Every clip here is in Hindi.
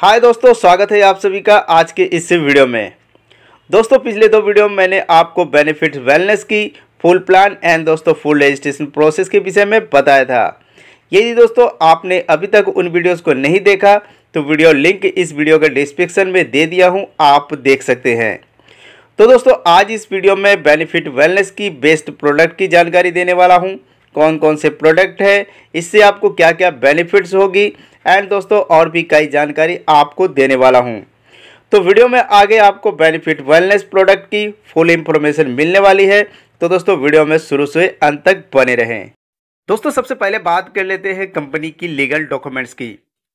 हाय दोस्तों स्वागत है आप सभी का आज के इस वीडियो में दोस्तों पिछले दो वीडियो में मैंने आपको बेनिफिट वेलनेस की फुल प्लान एंड दोस्तों फुल रजिस्ट्रेशन प्रोसेस के विषय में बताया था यदि दोस्तों आपने अभी तक उन वीडियोस को नहीं देखा तो वीडियो लिंक इस वीडियो के डिस्क्रिप्शन में दे दिया हूँ आप देख सकते हैं तो दोस्तों आज इस वीडियो में बेनिफिट वेलनेस की बेस्ट प्रोडक्ट की जानकारी देने वाला हूँ कौन कौन से प्रोडक्ट है इससे आपको क्या क्या बेनिफिट्स होगी एंड दोस्तों और भी कई जानकारी आपको देने वाला हूँ तो वीडियो में आगे आपको बेनिफिट वेलनेस प्रोडक्ट की फुल इंफॉर्मेशन मिलने वाली है तो दोस्तों वीडियो में शुरू से अंत तक बने रहें दोस्तों सबसे पहले बात कर लेते हैं कंपनी की लीगल डॉक्यूमेंट्स की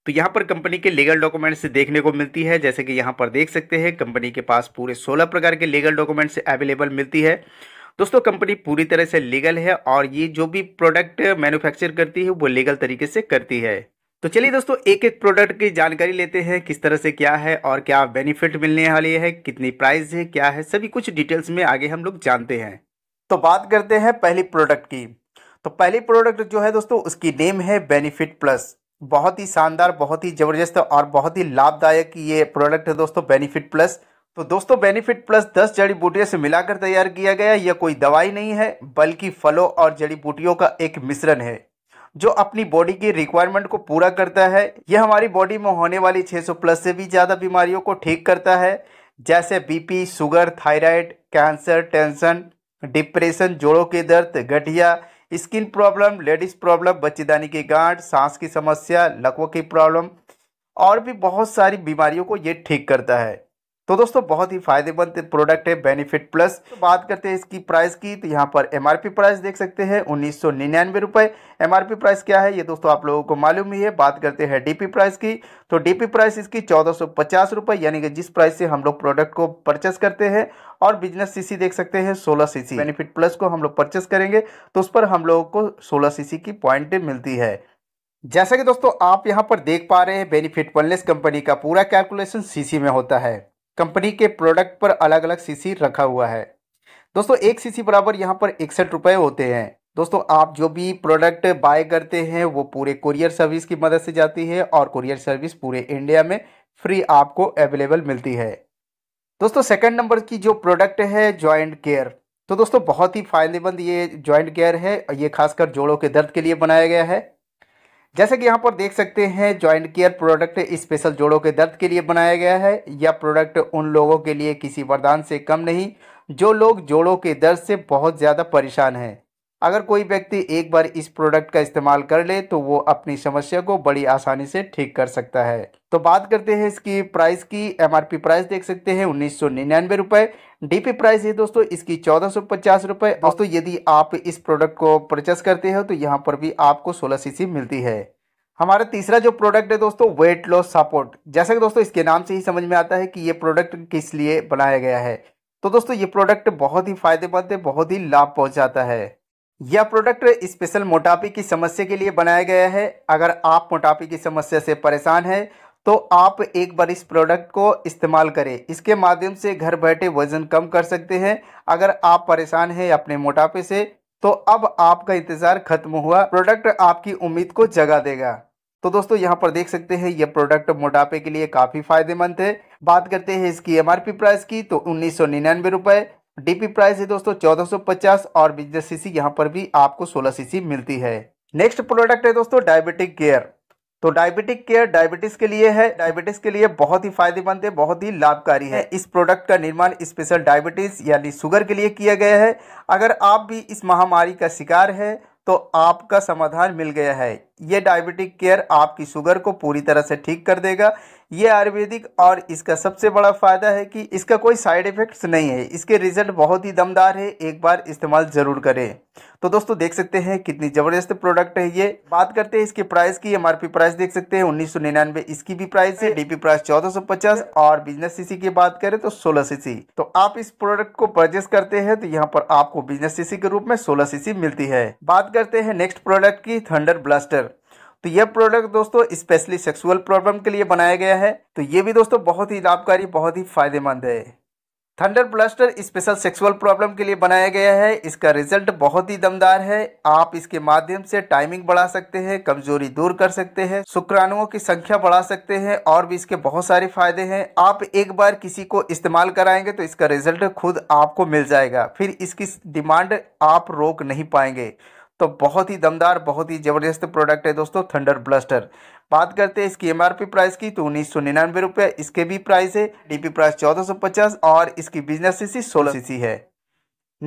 तो यहाँ पर कंपनी के लीगल डॉक्यूमेंट्स देखने को मिलती है जैसे कि यहाँ पर देख सकते हैं कंपनी के पास पूरे सोलह प्रकार के लीगल डॉक्यूमेंट्स अवेलेबल मिलती है दोस्तों कंपनी पूरी तरह से लीगल है और ये जो भी प्रोडक्ट मैन्युफैक्चर करती है वो लीगल तरीके से करती है तो चलिए दोस्तों एक एक प्रोडक्ट की जानकारी लेते हैं किस तरह से क्या है और क्या बेनिफिट मिलने वाली है कितनी प्राइस है क्या है सभी कुछ डिटेल्स में आगे हम लोग जानते हैं तो बात करते हैं पहली प्रोडक्ट की तो पहली प्रोडक्ट जो है दोस्तों उसकी नेम है बेनिफिट प्लस बहुत ही शानदार बहुत ही ज़बरदस्त और बहुत ही लाभदायक ये प्रोडक्ट है दोस्तों बेनिफिट प्लस तो दोस्तों बेनिफिट प्लस दस जड़ी बूटियों से मिलाकर तैयार किया गया यह कोई दवाई नहीं है बल्कि फलों और जड़ी बूटियों का एक मिश्रण है जो अपनी बॉडी की रिक्वायरमेंट को पूरा करता है यह हमारी बॉडी में होने वाली 600 प्लस से भी ज़्यादा बीमारियों को ठीक करता है जैसे BP sugar thyroid cancer tension depression जोड़ों के दर्द गठिया स्किन प्रॉब्लम लेडीज़ प्रॉब्लम बच्चेदानी की गांठ सांस की समस्या लकवों की प्रॉब्लम और भी बहुत सारी बीमारियों को ये ठीक करता है तो दोस्तों बहुत ही फायदेमंद प्रोडक्ट है बेनिफिट प्लस तो बात करते हैं इसकी प्राइस की तो यहाँ पर एमआरपी प्राइस देख सकते हैं उन्नीस सौ निन्यानवे रुपये एम प्राइस क्या है ये दोस्तों आप लोगों को मालूम ही है बात करते हैं डीपी प्राइस की तो डीपी प्राइस इसकी चौदह सौ पचास रुपये यानी कि जिस प्राइस से हम लोग प्रोडक्ट को परचेस करते हैं और बिजनेस सीसी देख सकते हैं सोलह सीसी बेनिफिट प्लस को हम लोग परचेस करेंगे तो उस पर हम लोगों को सोलह सीसी की पॉइंट मिलती है जैसा कि दोस्तों आप यहाँ पर देख पा रहे हैं बेनिफिट वनलेस कंपनी का पूरा कैलकुलेशन सीसी में होता है कंपनी के प्रोडक्ट पर अलग अलग सीसी रखा हुआ है दोस्तों एक सीसी बराबर यहाँ पर इकसठ रुपये होते हैं दोस्तों आप जो भी प्रोडक्ट बाय करते हैं वो पूरे कुरियर सर्विस की मदद से जाती है और कुरियर सर्विस पूरे इंडिया में फ्री आपको अवेलेबल मिलती है दोस्तों सेकंड नंबर की जो प्रोडक्ट है जॉइंट केयर तो दोस्तों बहुत ही फायदेमंद ये जॉइंट केयर है ये खासकर जोड़ों के दर्द के लिए बनाया गया है जैसे कि यहाँ पर देख सकते हैं जॉइंट केयर प्रोडक्ट स्पेशल जोड़ों के दर्द के लिए बनाया गया है यह प्रोडक्ट उन लोगों के लिए किसी वरदान से कम नहीं जो लोग जोड़ों के दर्द से बहुत ज़्यादा परेशान हैं अगर कोई व्यक्ति एक बार इस प्रोडक्ट का इस्तेमाल कर ले तो वो अपनी समस्या को बड़ी आसानी से ठीक कर सकता है तो बात करते हैं इसकी प्राइस की एमआरपी प्राइस देख सकते हैं उन्नीस सौ निन्यानवे रुपए डीपी प्राइस है दोस्तों इसकी चौदह सौ पचास रुपए दोस्तों यदि आप इस प्रोडक्ट को परचेस करते हो तो यहाँ पर भी आपको सोलह सीसी मिलती है हमारा तीसरा जो प्रोडक्ट है दोस्तों वेट लॉस सपोर्ट जैसा कि दोस्तों इसके नाम से ही समझ में आता है कि ये प्रोडक्ट किस लिए बनाया गया है तो दोस्तों ये प्रोडक्ट बहुत ही फायदेमंद है बहुत ही लाभ पहुंचाता है यह प्रोडक्ट स्पेशल मोटापे की समस्या के लिए बनाया गया है अगर आप मोटापे की समस्या से परेशान हैं तो आप एक बार इस प्रोडक्ट को इस्तेमाल करें इसके माध्यम से घर बैठे वजन कम कर सकते हैं अगर आप परेशान हैं अपने मोटापे से तो अब आपका इंतज़ार खत्म हुआ प्रोडक्ट आपकी उम्मीद को जगा देगा तो दोस्तों यहाँ पर देख सकते हैं यह प्रोडक्ट मोटापे के लिए काफ़ी फायदेमंद है बात करते हैं इसकी एमआरपी प्राइस की तो उन्नीस सौ निन्यानवे रुपये डीपी प्राइस है दोस्तों 1450 और बिजनेस सीसी यहाँ पर भी आपको 16 सीसी मिलती है नेक्स्ट प्रोडक्ट है दोस्तों डायबिटिक केयर तो डायबिटिक केयर डायबिटीज के लिए है डायबिटीज के लिए बहुत ही फायदेमंद है बहुत ही लाभकारी है इस प्रोडक्ट का निर्माण स्पेशल डायबिटीज यानी शुगर के लिए किया गया है अगर आप भी इस महामारी का शिकार है तो आपका समाधान मिल गया है ये डायबिटिक केयर आपकी शुगर को पूरी तरह से ठीक कर देगा ये आयुर्वेदिक और इसका सबसे बड़ा फ़ायदा है कि इसका कोई साइड इफ़ेक्ट्स नहीं है इसके रिजल्ट बहुत ही दमदार है एक बार इस्तेमाल ज़रूर करें तो दोस्तों देख सकते हैं कितनी ज़बरदस्त प्रोडक्ट है ये बात करते हैं इसके प्राइस की एम प्राइस देख सकते हैं उन्नीस इसकी भी प्राइस है डीपी प्राइस चौदह और बिजनेस सीसी की बात करें तो सोलह सीसी तो आप इस प्रोडक्ट को परचेस करते हैं तो यहाँ पर आपको बिजनेस सीसी के रूप में सोलह सीसी मिलती है बात करते हैं नेक्स्ट प्रोडक्ट की थंडर ब्लास्टर तो यह प्रोडक्ट दोस्तों स्पेशली सेक्सुअल प्रॉब्लम के लिए बनाया गया है तो ये भी दोस्तों बहुत ही लाभकारी बहुत ही फायदेमंद है thunder blaster special sexual problem के लिए बनाया गया है इसका रिजल्ट बहुत ही दमदार है आप इसके माध्यम से टाइमिंग बढ़ा सकते हैं कमजोरी दूर कर सकते हैं शुक्राणुओं की संख्या बढ़ा सकते हैं और भी इसके बहुत सारे फायदे हैं आप एक बार किसी को इस्तेमाल कराएंगे तो इसका रिजल्ट खुद आपको मिल जाएगा फिर इसकी डिमांड आप रोक नहीं पाएंगे तो बहुत ही दमदार बहुत ही ज़बरदस्त प्रोडक्ट है दोस्तों थंडर ब्लस्टर बात करते हैं इसकी एमआरपी प्राइस की तो उन्नीस सौ निन्यानवे रुपये इसके भी प्राइस है डीपी प्राइस चौदह सौ पचास और इसकी बिजनेस सीसी सोलह सीसी है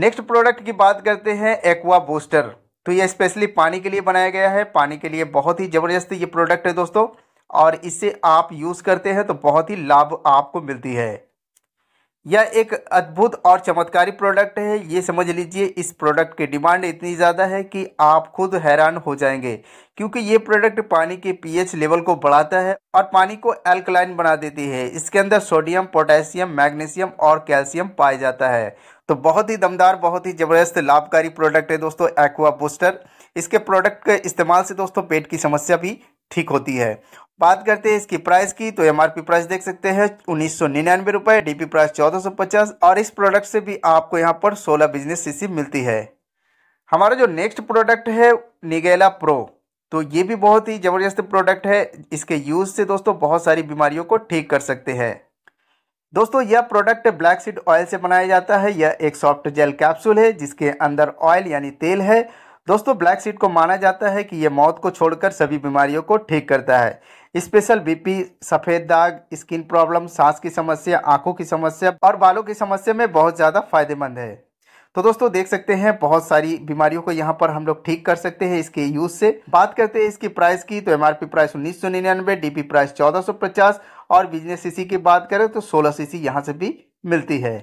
नेक्स्ट प्रोडक्ट की बात करते हैं एक्वा बूस्टर तो ये स्पेशली पानी के लिए बनाया गया है पानी के लिए बहुत ही ज़बरदस्त ये प्रोडक्ट है दोस्तों और इसे आप यूज़ करते हैं तो बहुत ही लाभ आपको मिलती है यह एक अद्भुत और चमत्कारी प्रोडक्ट है ये समझ लीजिए इस प्रोडक्ट की डिमांड इतनी ज़्यादा है कि आप खुद हैरान हो जाएंगे क्योंकि ये प्रोडक्ट पानी के पीएच लेवल को बढ़ाता है और पानी को एल्कलाइन बना देती है इसके अंदर सोडियम पोटेशियम मैग्नीशियम और कैल्शियम पाया जाता है तो बहुत ही दमदार बहुत ही ज़बरदस्त लाभकारी प्रोडक्ट है दोस्तों एक्वा बूस्टर इसके प्रोडक्ट के इस्तेमाल से दोस्तों पेट की समस्या भी ठीक होती है बात करते हैं इसकी प्राइस की तो एम प्राइस देख सकते हैं उन्नीस सौ निन्यानवे रुपये डी प्राइस चौदह सौ पचास और इस प्रोडक्ट से भी आपको यहाँ पर सोलह बिजनेस सीसी मिलती है हमारा जो नेक्स्ट प्रोडक्ट है निगेला प्रो तो ये भी बहुत ही ज़बरदस्त प्रोडक्ट है इसके यूज़ से दोस्तों बहुत सारी बीमारियों को ठीक कर सकते हैं दोस्तों यह प्रोडक्ट ब्लैक सीड ऑयल से बनाया जाता है यह एक सॉफ्ट जेल कैप्सूल है जिसके अंदर ऑयल यानी तेल है दोस्तों ब्लैक सीड को माना जाता है कि यह मौत को छोड़कर सभी बीमारियों को ठीक करता है स्पेशल बीपी सफ़ेद दाग स्किन प्रॉब्लम सांस की समस्या आंखों की समस्या और बालों की समस्या में बहुत ज़्यादा फायदेमंद है तो दोस्तों देख सकते हैं बहुत सारी बीमारियों को यहाँ पर हम लोग ठीक कर सकते हैं इसके यूज से बात करते हैं इसकी प्राइस की तो एमआरपी प्राइस उन्नीस सौ निन्यानवे डीपी प्राइस चौदह सौ पचास और बिजनेस सीसी की बात करें तो सोलह सीसी यहाँ से भी मिलती है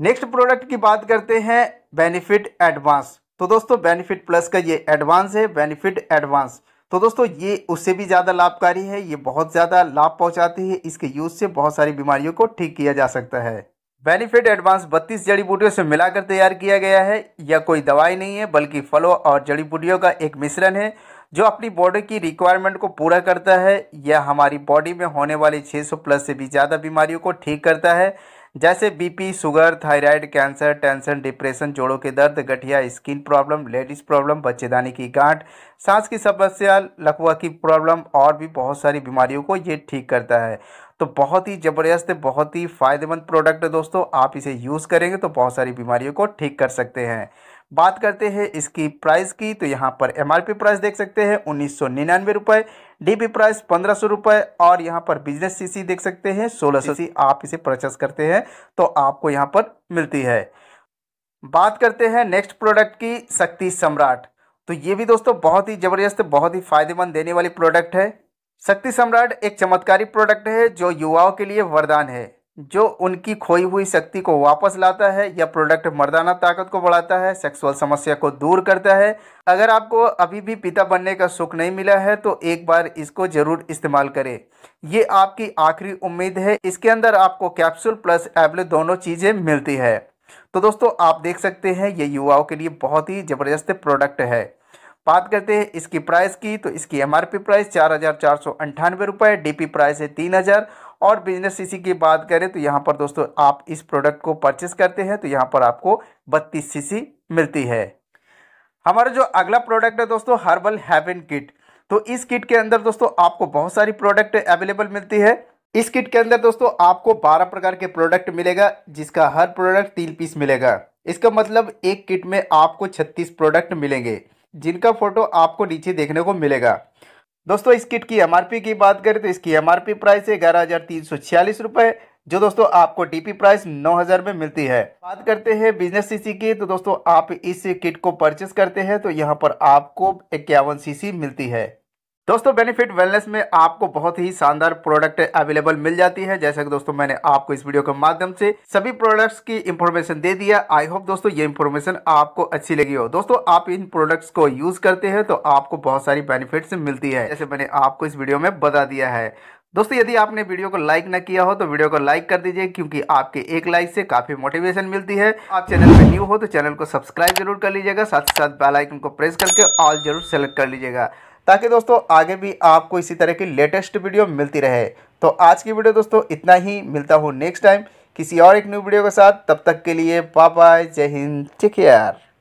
नेक्स्ट प्रोडक्ट की बात करते हैं बेनिफिट एडवांस तो दोस्तों बेनिफिट प्लस का ये एडवांस है बेनिफिट एडवांस तो दोस्तों ये उससे भी ज़्यादा लाभकारी है ये बहुत ज़्यादा लाभ पहुंचाती है इसके यूज़ से बहुत सारी बीमारियों को ठीक किया जा सकता है बेनिफिट एडवांस 32 जड़ी बूटियों से मिलाकर तैयार किया गया है यह कोई दवाई नहीं है बल्कि फलों और जड़ी बूटियों का एक मिश्रण है जो अपनी बॉडी की रिक्वायरमेंट को पूरा करता है यह हमारी बॉडी में होने वाली 600 प्लस से भी ज़्यादा बीमारियों को ठीक करता है जैसे BP sugar thyroid cancer tension depression जोड़ों के दर्द गठिया स्किन प्रॉब्लम लेडीज प्रॉब्लम बच्चेदानी की गांठ सांस की समस्या लकवा की प्रॉब्लम और भी बहुत सारी बीमारियों को ये ठीक करता है तो बहुत ही ज़बरदस्त बहुत ही फ़ायदेमंद प्रोडक्ट है दोस्तों आप इसे यूज़ करेंगे तो बहुत सारी बीमारियों को ठीक कर सकते हैं बात करते हैं इसकी प्राइस की तो यहाँ पर एमआरपी प्राइस देख सकते हैं उन्नीस सौ निन्यानवे रुपये डीपी प्राइस पंद्रह सौ रुपये और यहाँ पर बिजनेस सीसी देख सकते हैं सोलह सौ सी आप इसे परचेस करते हैं तो आपको यहाँ पर मिलती है बात करते हैं नेक्स्ट प्रोडक्ट की शक्ति सम्राट तो ये भी दोस्तों बहुत ही ज़बरदस्त बहुत ही फायदेमंद देने वाली प्रोडक्ट है शक्ति सम्राट एक चमत्कारी प्रोडक्ट है जो युवाओं के लिए वरदान है जो उनकी खोई हुई शक्ति को वापस लाता है यह प्रोडक्ट मर्दाना ताकत को बढ़ाता है सेक्सुअल समस्या को दूर करता है अगर आपको अभी भी पिता बनने का सुख नहीं मिला है तो एक बार इसको ज़रूर इस्तेमाल करें ये आपकी आखिरी उम्मीद है इसके अंदर आपको कैप्सूल प्लस एबले दोनों चीज़ें मिलती है तो दोस्तों आप देख सकते हैं ये युवाओं के लिए बहुत ही ज़बरदस्त प्रोडक्ट है बात करते हैं इसकी प्राइस की तो इसकी एमआरपी प्राइस चार हज़ार चार सौ अंठानवे रुपये डी प्राइस है तीन हज़ार और बिजनेस सीसी की बात करें तो यहाँ पर दोस्तों आप इस प्रोडक्ट को परचेस करते हैं तो यहाँ पर आपको बत्तीस सीसी मिलती है हमारा जो अगला प्रोडक्ट है दोस्तों हर्बल हैवन किट तो इस किट के अंदर दोस्तों आपको बहुत सारी प्रोडक्ट अवेलेबल मिलती है इस किट के अंदर दोस्तों आपको 12 प्रकार के प्रोडक्ट मिलेगा जिसका हर प्रोडक्ट तीन पीस मिलेगा इसका मतलब एक किट में आपको 36 प्रोडक्ट मिलेंगे जिनका फोटो आपको नीचे देखने को मिलेगा दोस्तों इस किट की एमआरपी की बात करें तो इसकी एमआरपी प्राइस है ग्यारह हज़ार तीन सौ छियालीस रुपये जो दोस्तों आपको डीपी प्राइस 9000 में मिलती है बात करते हैं बिजनेस सीसी की तो दोस्तों आप इस किट को परचेस करते हैं तो यहाँ पर आपको इक्यावन सीसी मिलती है दोस्तों बेनिफिट वेलनेस में आपको बहुत ही शानदार प्रोडक्ट अवेलेबल मिल जाती है जैसा कि दोस्तों मैंने आपको इस वीडियो के माध्यम से सभी प्रोडक्ट्स की इन्फॉर्मेशन दे दिया आई होप दोस्तों ये इन्फॉर्मेशन आपको अच्छी लगी हो दोस्तों आप इन प्रोडक्ट्स को यूज करते हैं तो आपको बहुत सारी बेनिफिट मिलती है जैसे मैंने आपको इस वीडियो में बता दिया है दोस्तों यदि आपने वीडियो को लाइक न किया हो तो वीडियो को लाइक कर दीजिए क्योंकि आपके एक लाइक से काफ़ी मोटिवेशन मिलती है आप चैनल पर न्यू हो तो चैनल को सब्सक्राइब जरूर कर लीजिएगा साथ ही साथ बेलाइकन को प्रेस करके ऑल जरूर सेलेक्ट कर लीजिएगा ताकि दोस्तों आगे भी आपको इसी तरह की लेटेस्ट वीडियो मिलती रहे तो आज की वीडियो दोस्तों इतना ही मिलता हूँ नेक्स्ट टाइम किसी और एक न्यू वीडियो के साथ तब तक के लिए बाय जय हिंद टेक केयर